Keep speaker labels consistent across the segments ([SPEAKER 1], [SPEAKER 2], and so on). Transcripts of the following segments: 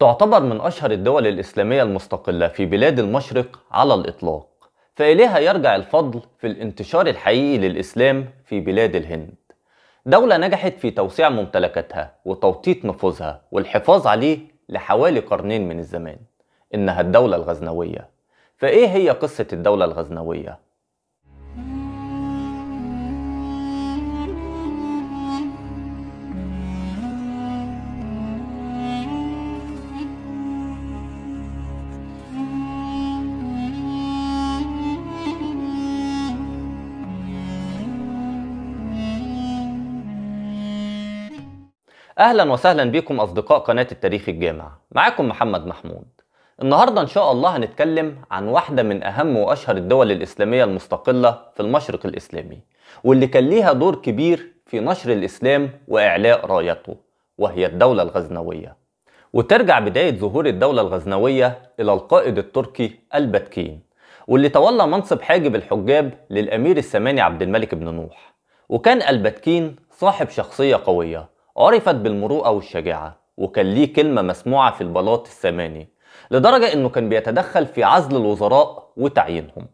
[SPEAKER 1] تعتبر من أشهر الدول الإسلامية المستقلة في بلاد المشرق على الإطلاق فإليها يرجع الفضل في الانتشار الحقيقي للإسلام في بلاد الهند دولة نجحت في توسيع ممتلكاتها وتوطيط نفوذها والحفاظ عليه لحوالي قرنين من الزمان إنها الدولة الغزنوية فإيه هي قصة الدولة الغزنوية؟ اهلا وسهلا بكم اصدقاء قناه التاريخ الجامع معاكم محمد محمود النهارده ان شاء الله هنتكلم عن واحده من اهم واشهر الدول الاسلاميه المستقله في المشرق الاسلامي واللي كان ليها دور كبير في نشر الاسلام واعلاء رايته وهي الدوله الغزنويه وترجع بدايه ظهور الدوله الغزنويه الى القائد التركي البتكين واللي تولى منصب حاجب الحجاب للامير السماني عبد الملك بن نوح وكان البتكين صاحب شخصيه قويه عرفت بالمروءة والشجاعة وكان ليه كلمة مسموعة في البلاط الثماني لدرجة انه كان بيتدخل في عزل الوزراء وتعيينهم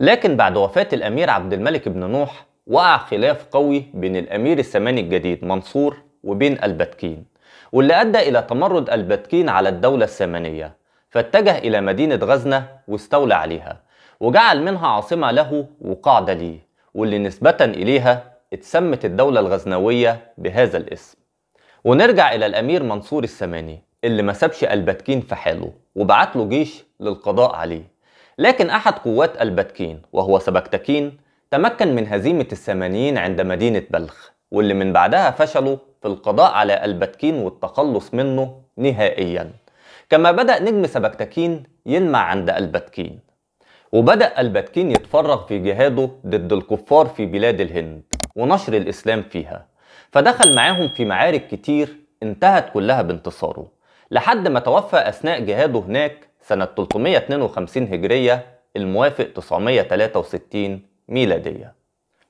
[SPEAKER 1] لكن بعد وفاة الامير عبد الملك بن نوح وقع خلاف قوي بين الامير الثماني الجديد منصور وبين البتكين واللي ادى الى تمرد البتكين على الدولة الثمانية فاتجه الى مدينة غزنة واستولى عليها وجعل منها عاصمة له وقاعدة ليه واللي نسبة اليها اتسمت الدولة الغزنوية بهذا الاسم ونرجع إلى الأمير منصور الثماني اللي ما سابش البتكين في حاله وبعت له جيش للقضاء عليه لكن أحد قوات البتكين وهو سبكتكين تمكن من هزيمة الثمانيين عند مدينة بلخ واللي من بعدها فشلوا في القضاء على البتكين والتخلص منه نهائيا كما بدأ نجم سبكتكين يلمع عند البتكين وبدأ البتكين يتفرغ في جهاده ضد الكفار في بلاد الهند ونشر الإسلام فيها فدخل معاهم في معارك كتير انتهت كلها بانتصاره لحد ما توفى أثناء جهاده هناك سنة 352 هجرية الموافق 963 ميلادية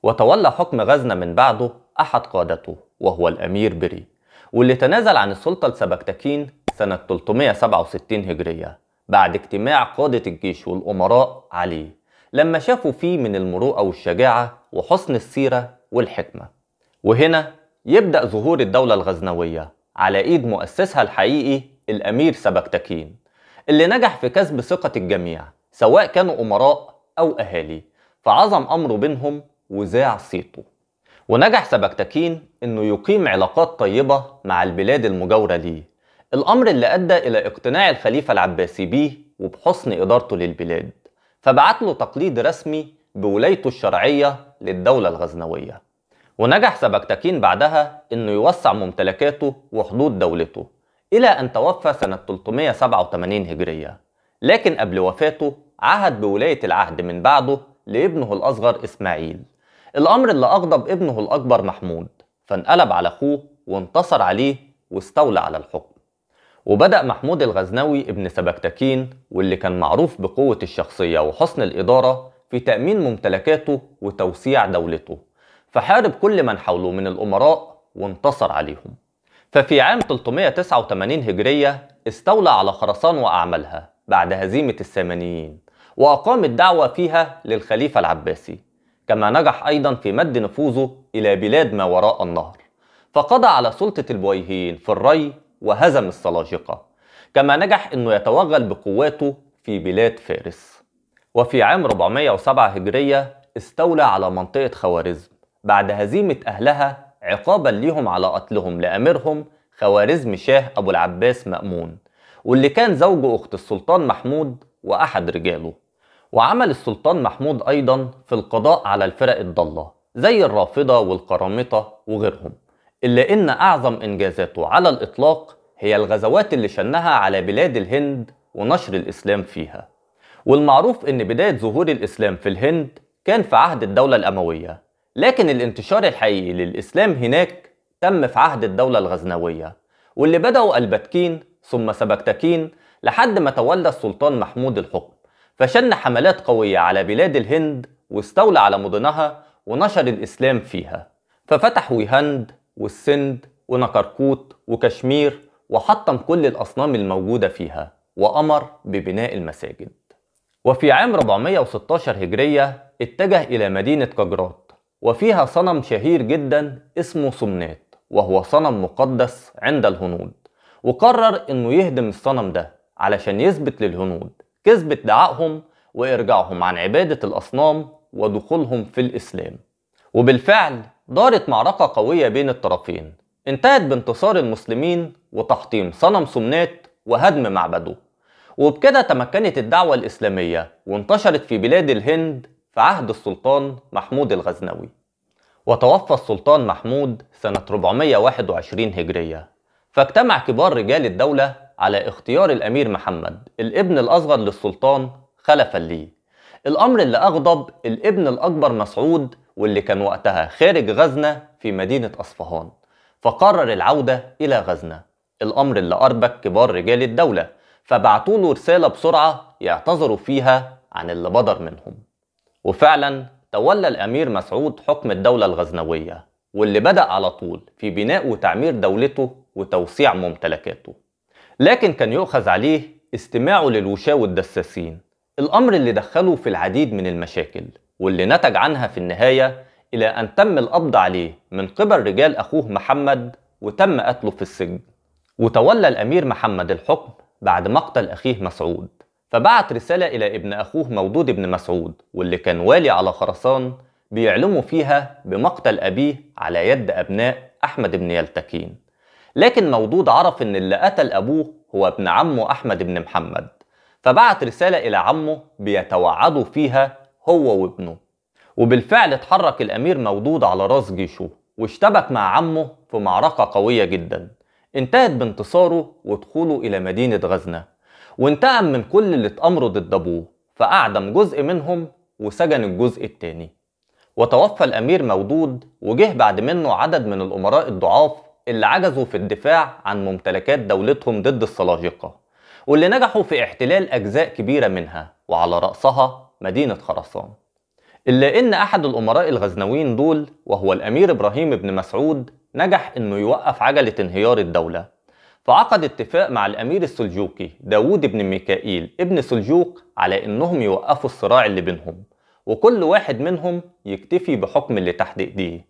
[SPEAKER 1] وتولى حكم غزنة من بعده أحد قادته وهو الأمير بري واللي تنازل عن السلطة لسبكتكين سنة 367 هجرية بعد اجتماع قادة الجيش والأمراء عليه لما شافوا فيه من المروءة والشجاعة وحسن السيرة والحكمة وهنا يبدأ ظهور الدولة الغزنوية على إيد مؤسسها الحقيقي الأمير سبكتكين اللي نجح في كسب ثقة الجميع سواء كانوا أمراء أو أهالي فعظم أمره بينهم وزاع صيته ونجح سبكتكين أنه يقيم علاقات طيبة مع البلاد المجاورة ليه الأمر اللي أدى إلى اقتناع الخليفة العباسي بيه وبحسن إدارته للبلاد فبعت له تقليد رسمي بولايته الشرعية للدولة الغزنوية ونجح سبكتكين بعدها أنه يوسع ممتلكاته وحدود دولته إلى أن توفى سنة 387 هجرية لكن قبل وفاته عهد بولاية العهد من بعده لابنه الأصغر إسماعيل الأمر اللي أغضب ابنه الأكبر محمود فانقلب على أخوه وانتصر عليه واستولى على الحكم وبدأ محمود الغزنوي ابن سبكتكين واللي كان معروف بقوة الشخصية وحسن الإدارة في تأمين ممتلكاته وتوسيع دولته فحارب كل من حوله من الأمراء وانتصر عليهم ففي عام 389 هجرية استولى على خرسان وأعمالها بعد هزيمة السامانيين وأقام الدعوة فيها للخليفة العباسي كما نجح أيضا في مد نفوذه إلى بلاد ما وراء النهر فقضى على سلطة البويهيين في الري وهزم السلاجقة كما نجح أنه يتوغل بقواته في بلاد فارس وفي عام 407 هجرية استولى على منطقة خوارزم بعد هزيمة أهلها عقابا ليهم على قتلهم لأميرهم خوارزم شاه أبو العباس مأمون واللي كان زوج أخت السلطان محمود وأحد رجاله وعمل السلطان محمود أيضا في القضاء على الفرق الضالة زي الرافضة والقرامطة وغيرهم إلا إن أعظم إنجازاته على الإطلاق هي الغزوات اللي شنها على بلاد الهند ونشر الإسلام فيها والمعروف ان بداية ظهور الاسلام في الهند كان في عهد الدولة الاموية لكن الانتشار الحقيقي للاسلام هناك تم في عهد الدولة الغزنوية واللي بدأوا البتكين ثم سبكتكين لحد ما تولى السلطان محمود الحكم فشن حملات قوية على بلاد الهند واستولى على مدنها ونشر الإسلام فيها ففتحوا ويهند والسند ونكركوت وكشمير وحطم كل الأصنام الموجودة فيها وأمر ببناء المساجد وفي عام 416 هجرية اتجه إلى مدينة كجرات وفيها صنم شهير جدا اسمه سمنات وهو صنم مقدس عند الهنود وقرر انه يهدم الصنم ده علشان يثبت للهنود كذبة دعائهم وارجاعهم عن عبادة الاصنام ودخولهم في الاسلام وبالفعل دارت معركة قوية بين الطرفين انتهت بانتصار المسلمين وتحطيم صنم سمنات وهدم معبده وبكده تمكنت الدعوة الإسلامية وانتشرت في بلاد الهند في عهد السلطان محمود الغزنوي وتوفى السلطان محمود سنة 421 هجرية فاجتمع كبار رجال الدولة على اختيار الأمير محمد الابن الأصغر للسلطان خلفا ليه الأمر اللي أغضب الابن الأكبر مسعود واللي كان وقتها خارج غزنة في مدينة أصفهان فقرر العودة إلى غزنة الأمر اللي أربك كبار رجال الدولة فبعتوا له رسالة بسرعة يعتذروا فيها عن اللي بدر منهم وفعلا تولى الأمير مسعود حكم الدولة الغزنوية واللي بدأ على طول في بناء وتعمير دولته وتوسيع ممتلكاته لكن كان يؤخذ عليه استماعه للوشاة والدساسين الأمر اللي دخله في العديد من المشاكل واللي نتج عنها في النهاية إلى أن تم القبض عليه من قبل رجال أخوه محمد وتم قتله في السجن وتولى الأمير محمد الحكم بعد مقتل أخيه مسعود فبعت رسالة إلى ابن أخوه مودود بن مسعود واللي كان والي على خرسان بيعلموا فيها بمقتل أبيه على يد أبناء أحمد بن يلتكين لكن مودود عرف إن اللي قتل أبوه هو ابن عمه أحمد بن محمد فبعت رسالة إلى عمه بيتوعدوا فيها هو وابنه وبالفعل اتحرك الأمير مودود على راس جيشه واشتبك مع عمه في معركة قوية جداً انتهت بانتصاره ودخوله إلى مدينة غزنة وانتقم من كل اللي اتأمروا ضد أبوه فأعدم جزء منهم وسجن الجزء الثاني وتوفى الأمير مودود وجه بعد منه عدد من الأمراء الضعاف اللي عجزوا في الدفاع عن ممتلكات دولتهم ضد السلاجقة واللي نجحوا في احتلال أجزاء كبيرة منها وعلى رأسها مدينة خرسان إلا إن أحد الأمراء الغزنويين دول وهو الأمير إبراهيم بن مسعود نجح انه يوقف عجلة انهيار الدولة فعقد اتفاق مع الامير السلجوقي داوود بن ميكائيل ابن سلجوق على انهم يوقفوا الصراع اللي بينهم وكل واحد منهم يكتفي بحكم اللي تحت ايديه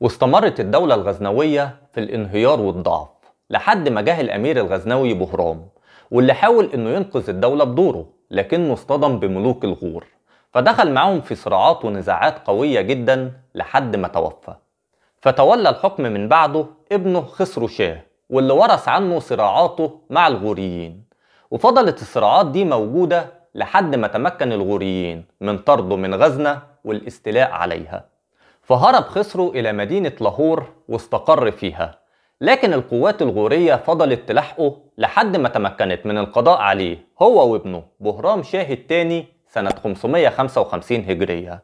[SPEAKER 1] واستمرت الدولة الغزنوية في الانهيار والضعف لحد ما جه الامير الغزنوي بهرام واللي حاول انه ينقذ الدولة بدوره لكنه اصطدم بملوك الغور فدخل معاهم في صراعات ونزاعات قوية جدا لحد ما توفى فتولى الحكم من بعده ابنه خسرو شاه واللي ورث عنه صراعاته مع الغوريين وفضلت الصراعات دي موجودة لحد ما تمكن الغوريين من طرده من غزنة والاستيلاء عليها فهرب خسرو إلى مدينة لاهور واستقر فيها لكن القوات الغورية فضلت تلاحقه لحد ما تمكنت من القضاء عليه هو وابنه بهرام شاه الثاني سنة 555 هجرية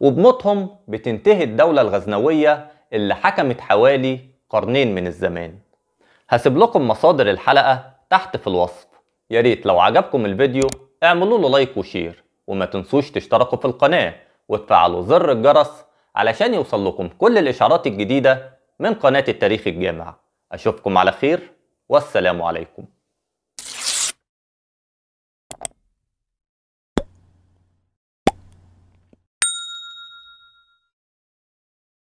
[SPEAKER 1] وبموتهم بتنتهي الدولة الغزنوية اللي حكمت حوالي قرنين من الزمان هسيب لكم مصادر الحلقة تحت في الوصف ياريت لو عجبكم الفيديو اعملوا له لايك وشير وما تنسوش تشتركوا في القناة وتفعلوا زر الجرس علشان يوصل لكم كل الإشعارات الجديدة من قناة التاريخ الجامع أشوفكم على خير والسلام عليكم